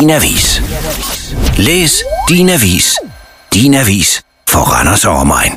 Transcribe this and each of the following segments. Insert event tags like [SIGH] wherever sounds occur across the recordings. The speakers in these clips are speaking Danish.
Din Avis. Læs Din Avis. Din Avis for Randers og omegn.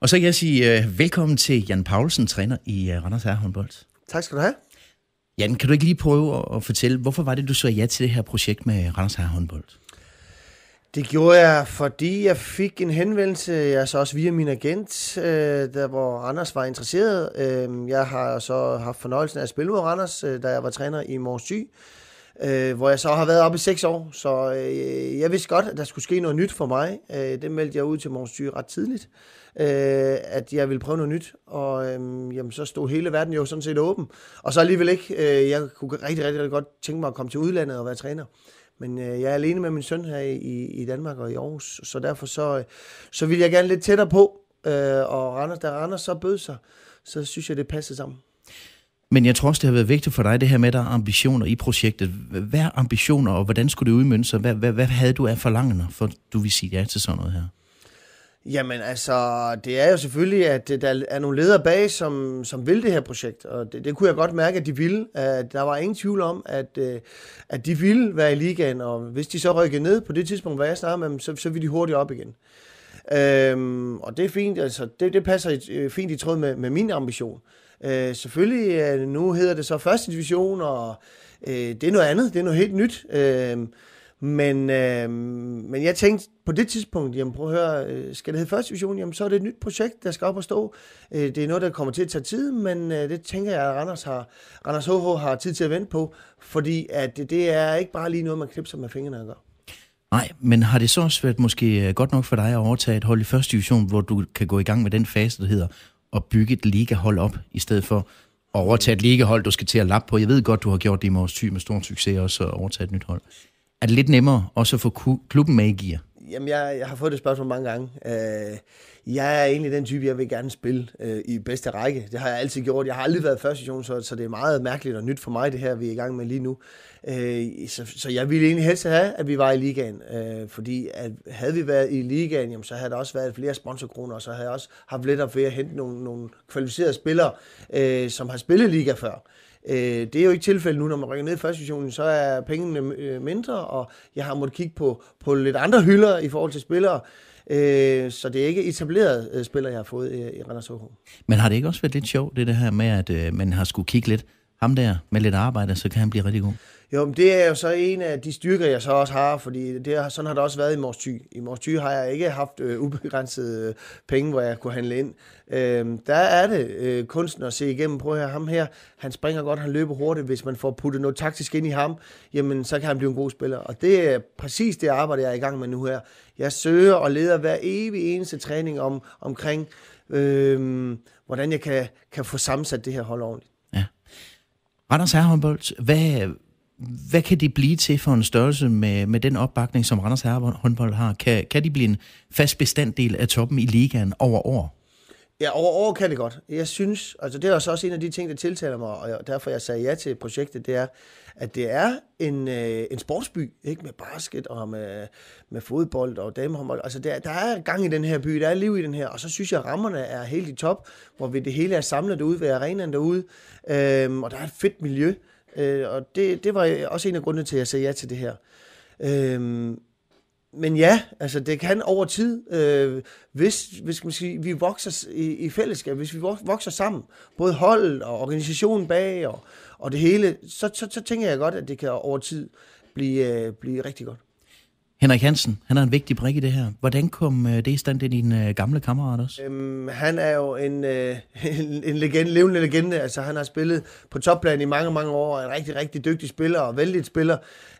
Og så kan jeg sige uh, velkommen til Jan Paulsen, træner i uh, Randers Herrehåndbold. Tak skal du have. Jan, kan du ikke lige prøve at, at fortælle, hvorfor var det, du sagde ja til det her projekt med Randers Herrehåndbold? Det gjorde jeg, fordi jeg fik en henvendelse, altså også via min agent, øh, der hvor Anders var interesseret. Øh, jeg har så haft fornøjelsen af at spille ud Randers, øh, da jeg var træner i Morsy øh, hvor jeg så har været oppe i seks år, så øh, jeg vidste godt, at der skulle ske noget nyt for mig. Øh, det meldte jeg ud til Morgens ret tidligt, øh, at jeg ville prøve noget nyt, og øh, jamen, så stod hele verden jo sådan set åben. Og så alligevel ikke, øh, jeg kunne rigtig, rigtig, rigtig godt tænke mig at komme til udlandet og være træner. Men øh, jeg er alene med min søn her i, i Danmark og i Aarhus, så derfor så, øh, så vil jeg gerne lidt tættere på, øh, og Randers, der Randers så bød sig, så synes jeg, det passer sammen. Men jeg tror også, det har været vigtigt for dig, det her med, at der er ambitioner i projektet. Hvad er ambitioner, og hvordan skulle det udmønne sig? Hvad, hvad, hvad havde du af forlangende, for du vil sige ja til sådan noget her? Jamen altså, det er jo selvfølgelig, at der er nogle ledere bag, som, som vil det her projekt, og det, det kunne jeg godt mærke, at de ville. At der var ingen tvivl om, at, øh, at de ville være i ligaen, og hvis de så rykkede ned på det tidspunkt, hvor jeg snakkede med dem, så, så ville de hurtigt op igen. Øhm, og det er fint, altså det, det passer øh, fint i tråd med, med min ambition. Øh, selvfølgelig, øh, nu hedder det så første division, og øh, det er noget andet, det er noget helt nyt. Øh, men, øh, men jeg tænkte på det tidspunkt, jamen prøv at høre, øh, skal det hedde første division, jamen så er det et nyt projekt, der skal op og stå. Øh, det er noget, der kommer til at tage tid, men øh, det tænker jeg, at Randers, har, Randers HH har tid til at vente på, fordi at det, det er ikke bare lige noget, man knipser med fingrene og gør. Nej, men har det så også været måske øh, godt nok for dig at overtage et hold i første division, hvor du kan gå i gang med den fase, der hedder at bygge et ligahold op, i stedet for at overtage et ligahold, du skal til at lappe på? Jeg ved godt, du har gjort det i Mors Thy med stor succes også at overtage et nyt hold. Er det lidt nemmere også at få klubben med i gear? Jamen, jeg, jeg har fået det spørgsmål mange gange. Øh, jeg er egentlig den type, jeg vil gerne spille øh, i bedste række. Det har jeg altid gjort. Jeg har aldrig været første division, så, så det er meget mærkeligt og nyt for mig, det her, vi er i gang med lige nu. Øh, så, så jeg ville egentlig helst have, at vi var i ligaen, øh, fordi at havde vi været i ligaen, jamen, så havde der også været flere sponsorkroner, og så havde jeg også haft lidt af at hente nogle, nogle kvalificerede spillere, øh, som har spillet liga før. Øh, det er jo ikke tilfældet nu, når man rykker ned i første division, så er pengene mindre, og jeg har måttet kigge på, på lidt andre hylder i forhold til spillere, så det er ikke etableret spillere, jeg har fået i Randers Men har det ikke også været lidt sjovt, det der her med, at man har skulle kigge lidt ham der med lidt arbejde, så kan han blive rigtig god. Jo, men det er jo så en af de styrker, jeg så også har, fordi det, sådan har det også været i Mors Thy. I Mors Thy har jeg ikke haft øh, ubegrænsede øh, penge, hvor jeg kunne handle ind. Øhm, der er det øh, kunsten at se igennem. Prøv her, ham her, han springer godt, han løber hurtigt. Hvis man får puttet noget taktisk ind i ham, jamen så kan han blive en god spiller. Og det er præcis det arbejde, jeg er i gang med nu her. Jeg søger og leder hver evig eneste træning om, omkring, øh, hvordan jeg kan, kan få sammensat det her hold ordentligt. Randers Herrehåndbold, hvad, hvad kan det blive til for en størrelse med, med den opbakning, som Randers Herrehåndbold har? Kan, kan de blive en fast bestanddel af toppen i ligaen over år? Ja, over over kan det godt. Jeg synes, altså det er også, også en af de ting, der tiltaler mig, og derfor jeg sagde ja til projektet, det er, at det er en, øh, en sportsby, ikke med basket og med, med fodbold og damehåndbold. Altså der, der er gang i den her by, der er liv i den her, og så synes jeg, at rammerne er helt i top, hvor vi det hele er samlet ud ved arenaen derude, øh, og der er et fedt miljø, øh, og det, det var også en af grundene til, at jeg sagde ja til det her. Øhm, men ja, altså det kan over tid, øh, hvis, hvis man siger, vi vokser i, i fællesskab, hvis vi vokser sammen, både holdet og organisationen bag og, og det hele, så, så, så tænker jeg godt, at det kan over tid blive, øh, blive rigtig godt. Henrik Hansen, han er en vigtig brik i det her. Hvordan kom øh, det i stand, det din øh, gamle kammerater? også? Øhm, han er jo en, øh, en, en legende, levende legende. Altså, han har spillet på topplan i mange, mange år. En rigtig, rigtig dygtig spiller og vældig spiller.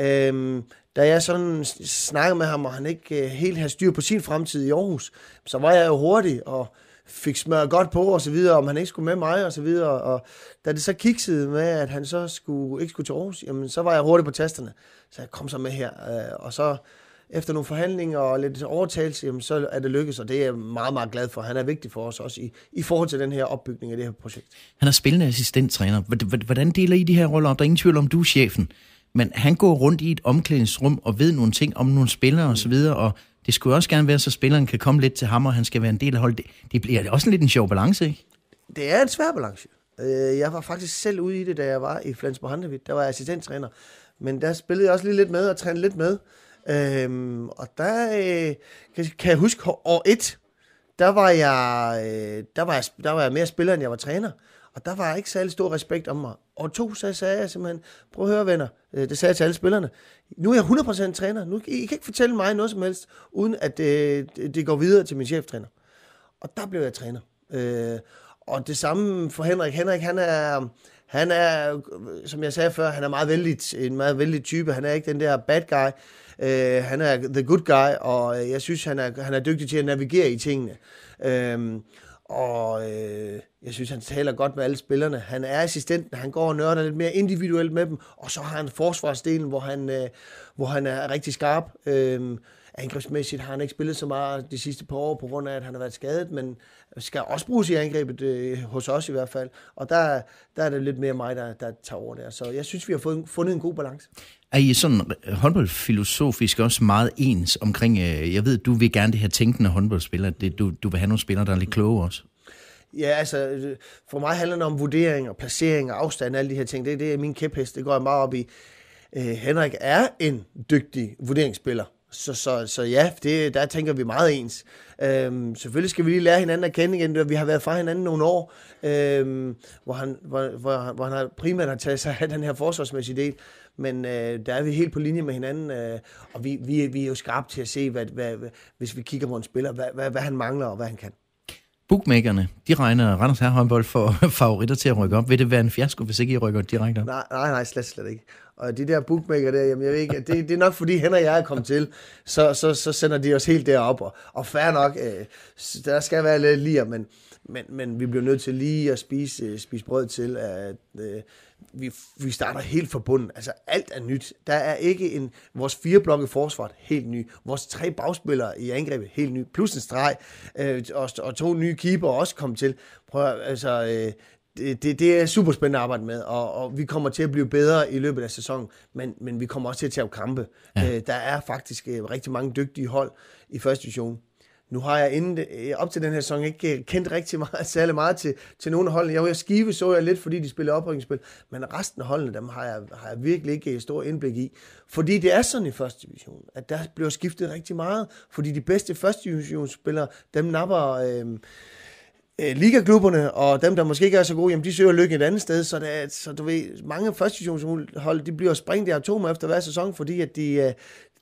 Øhm, da jeg sådan snakkede med ham, og han ikke øh, helt havde styr på sin fremtid i Aarhus, så var jeg jo hurtig og fik smørt godt på og så videre, om han ikke skulle med mig og så videre. Og da det så kiksede med, at han så skulle, ikke skulle til Aarhus, jamen så var jeg hurtig på tasterne. Så jeg kom så med her, øh, og så efter nogle forhandlinger og lidt overtagelse, jamen, så er det lykkedes, og det er jeg meget, meget glad for. Han er vigtig for os også i, i forhold til den her opbygning af det her projekt. Han er spændende assistenttræner. Hvordan deler I de her roller op? Der er ingen tvivl om, du er chefen. Men han går rundt i et omklædningsrum og ved nogle ting om nogle spillere osv., og, og det skulle også gerne være, så spilleren kan komme lidt til ham, og han skal være en del af holdet. Det, det bliver også en lidt en sjov balance, ikke? Det er en svær balance. Øh, jeg var faktisk selv ude i det, da jeg var i Flensborg Handevidt. Der var jeg assistenttræner. Men der spillede jeg også lige lidt med og trænede lidt med. Øhm, og der øh, kan, kan jeg huske år 1, der var jeg, øh, der, var jeg, der var jeg mere spiller, end jeg var træner. Og der var ikke særlig stor respekt om mig. Og to så sagde jeg simpelthen, prøv at høre venner, øh, det sagde jeg til alle spillerne, nu er jeg 100% træner, nu, I kan ikke fortælle mig noget som helst, uden at øh, det, det går videre til min cheftræner. Og der blev jeg træner. Øh, og det samme for Henrik. Henrik, han er, han er, som jeg sagde før, han er meget vældig, en meget vældig type. Han er ikke den der bad guy. Øh, han er the good guy, og jeg synes, han er, han er dygtig til at navigere i tingene. Øh, og øh, jeg synes, han taler godt med alle spillerne. Han er assistenten, han går og nørder lidt mere individuelt med dem, og så har han forsvarsdelen, hvor han, øh, hvor han er rigtig skarp. Øh, angrebsmæssigt har han ikke spillet så meget de sidste par år, på grund af, at han har været skadet, men skal også bruges i angrebet, øh, hos os i hvert fald. Og der, der er det lidt mere mig, der, der tager over der. Så jeg synes, vi har fået, fundet en god balance. Er I sådan håndboldfilosofisk også meget ens omkring, øh, jeg ved, du vil gerne det her tænkende håndboldspiller, det, du, du vil have nogle spillere, der er lidt mm. kloge også? Ja, altså, øh, for mig handler det om vurdering og placering og afstand og alle de her ting. Det, det er min kæphest, det går jeg meget op i. Øh, Henrik er en dygtig vurderingsspiller, så, så, så ja, det, der tænker vi meget ens. Øhm, selvfølgelig skal vi lige lære hinanden at kende igen. Vi har været fra hinanden nogle år, øhm, hvor, han, hvor, hvor, hvor han har primært har taget sig af den her forsvarsmæssige del. Men øh, der er vi helt på linje med hinanden, øh, og vi, vi, vi er jo skarpe til at se, hvad, hvad, hvis vi kigger på en spiller, hvad, hvad, hvad han mangler og hvad han kan. Bookmakerne, de regner Randers Herrehåndbold for [LAUGHS] favoritter til at rykke op. Vil det være en fiasko, hvis ikke I rykker direkte op? Nej, nej, nej slet, slet ikke. Og de der bookmaker der, jamen jeg ved ikke, det, det er nok fordi hen og jeg er kommet til, så, så, så sender de os helt derop. Og, og fair nok, øh, der skal være lidt lige, men men, men vi bliver nødt til lige at spise, øh, spise brød til, at øh, vi, vi starter helt fra bunden. Altså alt er nyt. Der er ikke en, vores fire blokke forsvar helt ny. Vores tre bagspillere i angrebet helt ny. Plus en streg, øh, og, og to nye keeper også kom til. Prøv altså, øh, det, det, det er super spændende at arbejde med, og, og vi kommer til at blive bedre i løbet af sæsonen, men, men vi kommer også til at tage kampe. Ja. Øh, der er faktisk øh, rigtig mange dygtige hold i første division. Nu har jeg inden, øh, op til den her sæson ikke øh, kendt rigtig meget, [LAUGHS] særlig meget til, til nogle af holdene. Jeg var Skive, så jeg lidt, fordi de spillede oprykningsspil, men resten af holdene, dem har jeg, har jeg virkelig ikke øh, stor indblik i. Fordi det er sådan i første division, at der bliver skiftet rigtig meget, fordi de bedste første divisionsspillere, dem napper... Øh, ligaklubberne, og dem, der måske ikke er så gode, jamen, de søger lykke et andet sted, så, er, så du ved, mange første divisionshold, de bliver springet i atomer efter hver sæson, fordi at de,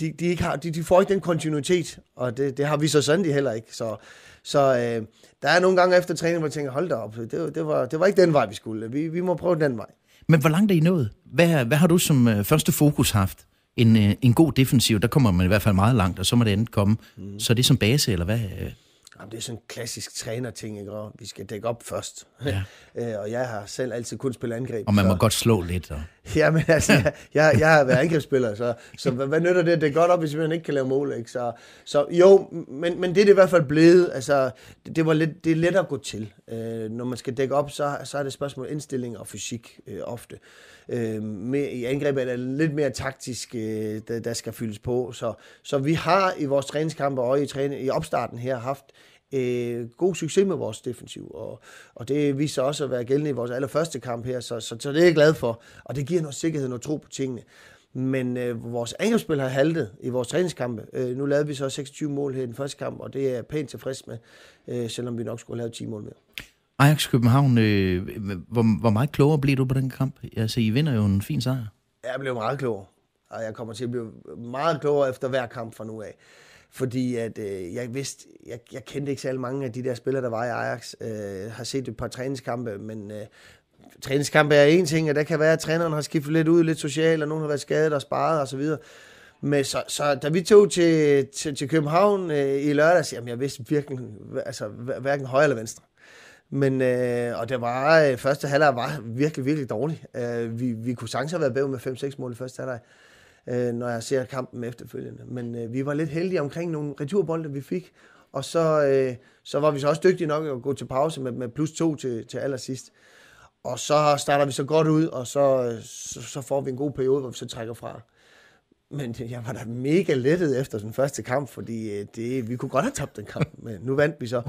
de, de, ikke har, de, de får ikke den kontinuitet, og det, det har vi så sandelig heller ikke. Så, så øh, der er nogle gange efter træning, hvor jeg tænker, hold da op, det, det, var, det var ikke den vej, vi skulle. Vi, vi må prøve den vej. Men hvor langt er I nået? Hvad, hvad har du som øh, første fokus haft? En, øh, en god defensiv, der kommer man i hvert fald meget langt, og så må det andet komme. Mm. Så er det som base, eller hvad? Øh? Jamen, det er sådan en klassisk trænerting, ikke? Og vi skal dække op først. Ja. [LAUGHS] øh, og jeg har selv altid kun spillet angreb. Og man må så... godt slå lidt. Og... [LAUGHS] Jamen altså, jeg, jeg, jeg har været angrebsspiller, så, så hvad, hvad nytter det? Det er godt op, hvis man ikke kan lave mål, ikke? Så, så jo, men, men det er det i hvert fald blevet. Altså, det, det var lidt, det er let at gå til. Øh, når man skal dække op, så, så er det spørgsmål indstilling og fysik øh, ofte. Øh, med, I angreb er det lidt mere taktisk, øh, der, der skal fyldes på. Så, så vi har i vores træningskampe og i, træning, i opstarten her haft øh, god succes med vores defensiv, og, og det viser også at være gældende i vores allerførste kamp her, så, så, så det er jeg glad for, og det giver noget sikkerhed og tro på tingene. Men øh, vores angrebsspil har haltet i vores træningskampe. Øh, nu lavede vi så 26 mål her i den første kamp, og det er jeg pænt tilfreds med, øh, selvom vi nok skulle have lavet 10 mål mere. Ajax København, øh, hvor, hvor meget klogere blev du på den kamp? Altså, I vinder jo en fin sejr. Jeg blev meget klogere, og jeg kommer til at blive meget klogere efter hver kamp fra nu af fordi at, øh, jeg vidste, jeg, jeg kendte ikke særlig mange af de der spillere, der var i Ajax. Øh, har set et par træningskampe, men øh, træningskampe er en ting, og der kan være, at træneren har skiftet lidt ud, lidt socialt, og nogen har været skadet og sparet og så videre. Men så, så da vi tog til, til, til København øh, i lørdag, jamen jeg vidste virkelig, altså hverken højre eller venstre. Men, øh, og det var, øh, første halvleg var virkelig, virkelig dårlig. Øh, vi, vi kunne sagtens have været bag med 5-6 mål i første halvleg. Øh, øh, når jeg ser kampen efterfølgende. Men øh, vi var lidt heldige omkring nogle returbolde, vi fik, og så, øh, så var vi så også dygtige nok at gå til pause med, med plus to til, til allersidst. Og så starter vi så godt ud, og så, så, så får vi en god periode, hvor vi så trækker fra. Men jeg var da mega lettet efter den første kamp, fordi øh, det, vi kunne godt have tabt den kamp, men nu vandt vi så.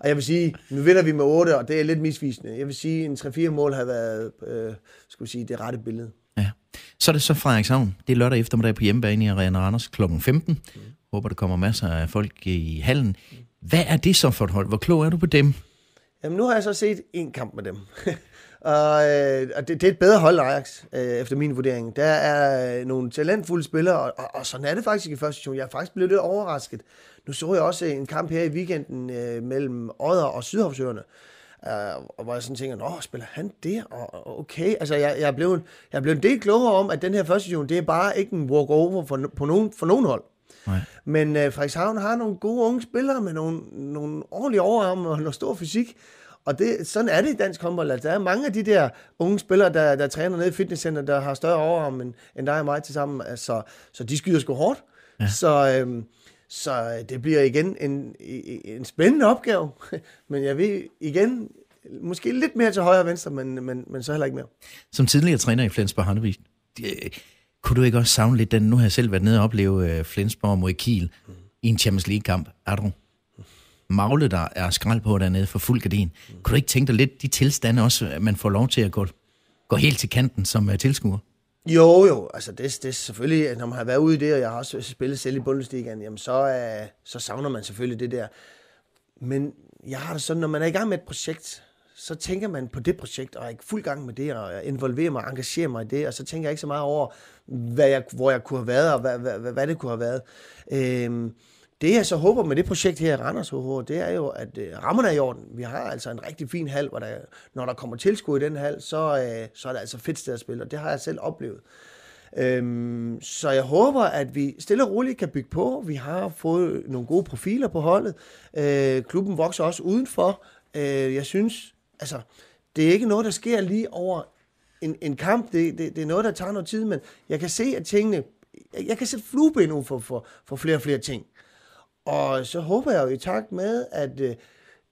Og jeg vil sige, nu vinder vi med 8, og det er lidt misvisende. Jeg vil sige, en 3-4 mål har været øh, skal vi sige, det rette billede. Ja. Så er det så Frederikshavn. Det er lørdag eftermiddag på hjemmebane i Arena Randers kl. 15. Mm. Håber, der kommer masser af folk i hallen. Hvad er det så for et hold? Hvor klog er du på dem? Jamen, nu har jeg så set en kamp med dem. [LAUGHS] og øh, og det, det er et bedre hold, Ajax, øh, efter min vurdering. Der er øh, nogle talentfulde spillere, og, og, og sådan er det faktisk i første session. Jeg er faktisk blevet lidt overrasket. Nu så jeg også en kamp her i weekenden øh, mellem Odder og Sydhavsøerne, Øh, og hvor jeg sådan tænker, nå, spiller han det? Og, og okay, altså jeg, jeg, blev blevet, jeg blev en del klogere om, at den her første division, det er bare ikke en walk-over for, på nogen, for nogen hold. Nej. Men øh, Frederikshavn har nogle gode unge spillere med nogle, nogle ordentlige overarm og noget stor fysik. Og det, sådan er det i dansk håndbold. Altså, der er mange af de der unge spillere, der, der træner nede i fitnesscenter, der har større overarm end, end dig og mig til sammen. Altså, så de skyder sgu hårdt. Ja. Så, øhm, så øh, det bliver igen en, en spændende opgave, [LAUGHS] men jeg vil igen, måske lidt mere til højre og venstre, men, men, men så heller ikke mere. Som tidligere træner i Flensborg Hannevis, øh, kunne du ikke også savne lidt den, nu har jeg selv været nede og opleve øh, Flensborg mod Kiel mm. i en Champions League-kamp, er du? Magle, der er skrald på dernede for fuld gardin. Mm. Kunne du ikke tænke dig lidt de tilstande også, at man får lov til at gå, gå helt til kanten som uh, tilskuer? Jo, jo, altså det, det er selvfølgelig, når man har været ude i det, og jeg har også spillet selv i Bundesligaen, jamen så, øh, så savner man selvfølgelig det der. Men jeg har det sådan, når man er i gang med et projekt, så tænker man på det projekt, og er ikke fuld gang med det, og involverer mig, engagerer mig i det, og så tænker jeg ikke så meget over, hvad jeg, hvor jeg kunne have været, og hvad, hvad, hvad, hvad det kunne have været. Øh, det jeg så håber med det projekt her i Randers HH, det er jo, at øh, rammerne er i orden. Vi har altså en rigtig fin hal, hvor der, når der kommer tilskud i den hal, så, øh, så er det altså fedt sted at spille, og det har jeg selv oplevet. Øhm, så jeg håber, at vi stille og roligt kan bygge på. Vi har fået nogle gode profiler på holdet. Øh, klubben vokser også udenfor. Øh, jeg synes, altså, det er ikke noget, der sker lige over en, en kamp. Det, det, det er noget, der tager noget tid, men jeg kan se, at tingene... Jeg, jeg kan sætte flueben ud for, for, for flere og flere ting. Og så håber jeg jo i takt med, at, øh,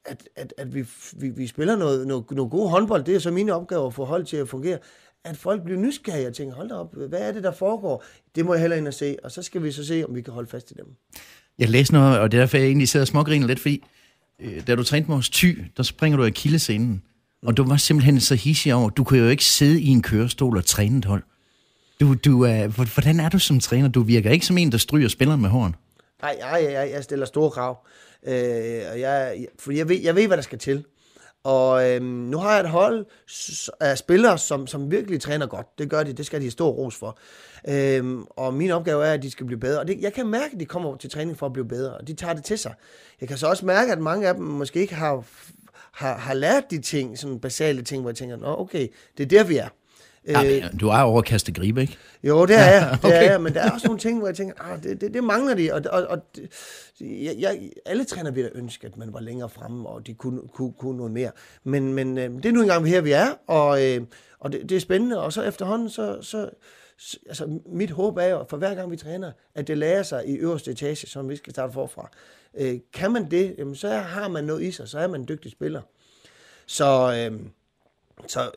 at, at, at vi, vi, vi spiller noget, noget, noget god håndbold, det er så mine opgaver at få hold til at fungere, at folk bliver nysgerrige og tænker, hold da op, hvad er det, der foregår? Det må jeg heller ind og se, og så skal vi så se, om vi kan holde fast i dem. Jeg læste noget, og det er derfor, jeg egentlig sidder og smågriner lidt, fordi øh, da du trænede med os ty, der springer du af kildescenen, og du var simpelthen så hissig over, du kunne jo ikke sidde i en kørestol og træne et hold. Du, du, øh, hvordan er du som træner? Du virker ikke som en, der stryger spilleren med hården. Nej, nej, nej, jeg stiller store krav. Øh, og jeg, for jeg ved, jeg ved, hvad der skal til. Og øh, nu har jeg et hold af spillere, som, som virkelig træner godt. Det gør de, det skal de have stor ros for. Øh, og min opgave er, at de skal blive bedre. Og det, jeg kan mærke, at de kommer til træning for at blive bedre, og de tager det til sig. Jeg kan så også mærke, at mange af dem måske ikke har, har, har lært de ting, sådan basale ting, hvor jeg tænker, Nå, okay, det er der, vi er. Øh, ja, øh, du er over Kaste Gribe, ikke? Jo, det er jeg, ja, det er jeg, men der er også nogle ting, hvor jeg tænker, ah, det, det, det mangler de, og, og, og jeg, jeg, alle træner da ønske, at man var længere fremme, og de kunne, kunne, kunne noget mere, men, men øh, det er nu engang her, vi er, og, og det, det er spændende, og så efterhånden, så, så altså, mit håb er jo, for hver gang vi træner, at det lærer sig i øverste etage, som vi skal starte forfra. kan man det, jamen, så har man noget i sig, så er man en dygtig spiller. Så, så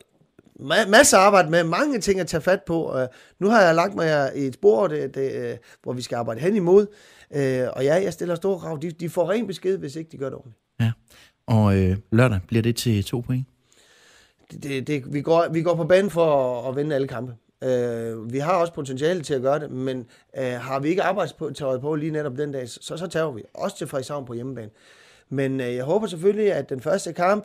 masser af arbejde med, mange ting at tage fat på. Øh, nu har jeg lagt mig i et spor, det, det, øh, hvor vi skal arbejde hen imod. Øh, og ja, jeg stiller store krav. De, de får ren besked, hvis ikke de gør det ordentligt. Ja, og øh, lørdag bliver det til to point? Det, det, det, vi, går, vi går på banen for at, at vinde alle kampe. Øh, vi har også potentiale til at gøre det, men øh, har vi ikke arbejdstøjet på lige netop den dag, så, så tager vi. Også til Frederikshavn på hjemmebane. Men øh, jeg håber selvfølgelig, at den første kamp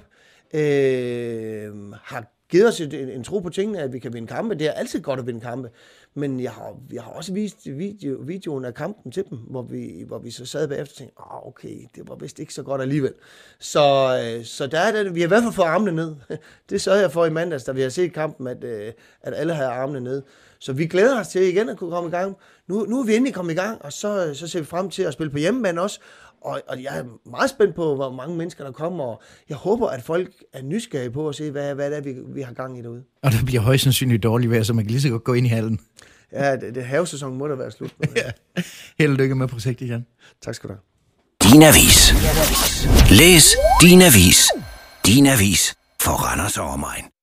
øh, har givet os en, en tro på tingene, at vi kan vinde kampe. Det er altid godt at vinde kampe. Men jeg har, jeg har også vist video, videoen af kampen til dem, hvor vi, hvor vi så sad bagefter og tænkte, oh, okay, det var vist ikke så godt alligevel. Så, øh, så der er det, vi har i hvert fald fået armene ned. [LAUGHS] Det sørgede jeg for i mandags, da vi har set kampen, at, øh, at alle havde armene ned. Så vi glæder os til igen at kunne komme i gang. Nu, nu er vi endelig kommet i gang, og så, øh, så ser vi frem til at spille på hjemmebane også. Og, og jeg er meget spændt på, hvor mange mennesker der kommer, og jeg håber, at folk er nysgerrige på at se, hvad, hvad det er, vi, vi har gang i derude. Og der bliver højst sandsynligt dårligt vejr, så man kan lige så godt gå ind i hallen. Ja, det, det havesæson må da være slut. [LAUGHS] ja. Held lykke med projektet, Jan. Tak skal du have. Din Avis. Læs Din Avis. Din Avis for Randers og omegn.